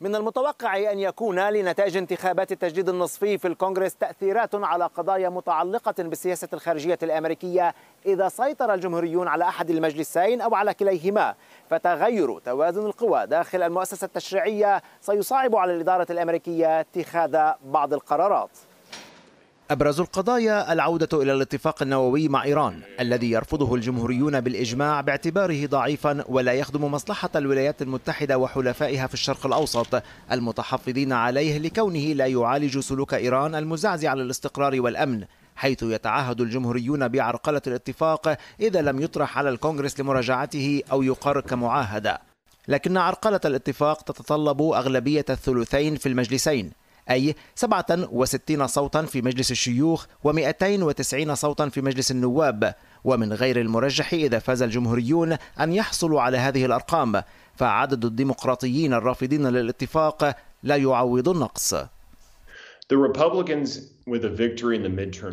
من المتوقع أن يكون لنتائج انتخابات التجديد النصفي في الكونغرس تأثيرات على قضايا متعلقة بالسياسة الخارجية الأمريكية إذا سيطر الجمهوريون على أحد المجلسين أو على كليهما فتغير توازن القوى داخل المؤسسة التشريعية سيصعب على الإدارة الأمريكية اتخاذ بعض القرارات أبرز القضايا العودة إلى الاتفاق النووي مع إيران الذي يرفضه الجمهوريون بالإجماع باعتباره ضعيفا ولا يخدم مصلحة الولايات المتحدة وحلفائها في الشرق الأوسط المتحفظين عليه لكونه لا يعالج سلوك إيران المزعزع للاستقرار والأمن حيث يتعهد الجمهوريون بعرقلة الاتفاق إذا لم يطرح على الكونغرس لمراجعته أو يقر كمعاهدة لكن عرقلة الاتفاق تتطلب أغلبية الثلثين في المجلسين أي 67 صوتا في مجلس الشيوخ و290 صوتا في مجلس النواب ومن غير المرجح إذا فاز الجمهوريون أن يحصلوا على هذه الأرقام فعدد الديمقراطيين الرافضين للاتفاق لا يعوض النقص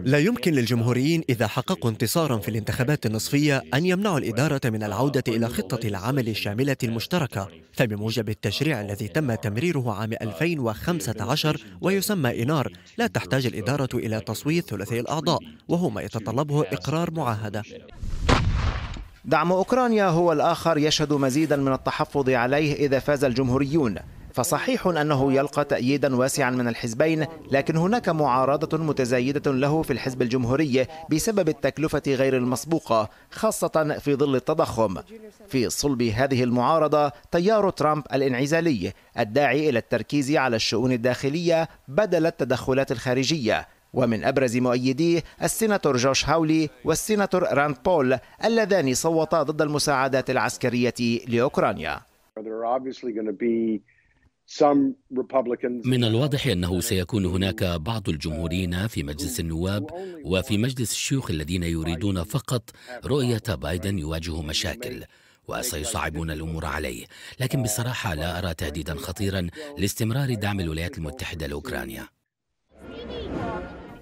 لا يمكن للجمهوريين إذا حققوا انتصارا في الانتخابات النصفية أن يمنعوا الإدارة من العودة إلى خطة العمل الشاملة المشتركة فبموجب التشريع الذي تم تمريره عام 2015 ويسمى إنار لا تحتاج الإدارة إلى تصويت ثلثي الأعضاء وهو ما يتطلبه إقرار معاهدة دعم أوكرانيا هو الآخر يشهد مزيدا من التحفظ عليه إذا فاز الجمهوريون فصحيح أنه يلقى تأييدا واسعا من الحزبين لكن هناك معارضة متزايدة له في الحزب الجمهوري بسبب التكلفة غير المسبوقة خاصة في ظل التضخم في صلب هذه المعارضة تيار ترامب الانعزالي الداعي إلى التركيز على الشؤون الداخلية بدل التدخلات الخارجية ومن أبرز مؤيديه السيناتور جوش هاولي والسيناتور راند بول اللذان صوتا ضد المساعدات العسكرية لأوكرانيا. من الواضح انه سيكون هناك بعض الجمهوريين في مجلس النواب وفي مجلس الشيوخ الذين يريدون فقط رؤيه بايدن يواجه مشاكل وسيصعبون الامور عليه، لكن بصراحه لا ارى تهديدا خطيرا لاستمرار دعم الولايات المتحده لاوكرانيا.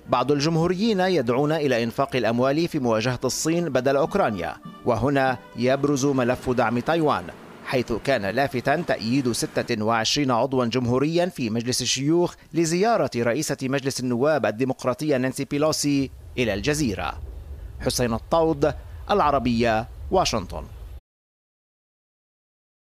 بعض الجمهوريين يدعون الى انفاق الاموال في مواجهه الصين بدل اوكرانيا، وهنا يبرز ملف دعم تايوان حيث كان لافتا تأييد 26 عضوا جمهوريا في مجلس الشيوخ لزيارة رئيسة مجلس النواب الديمقراطية نانسي بيلوسي إلى الجزيرة حسين الطود العربية واشنطن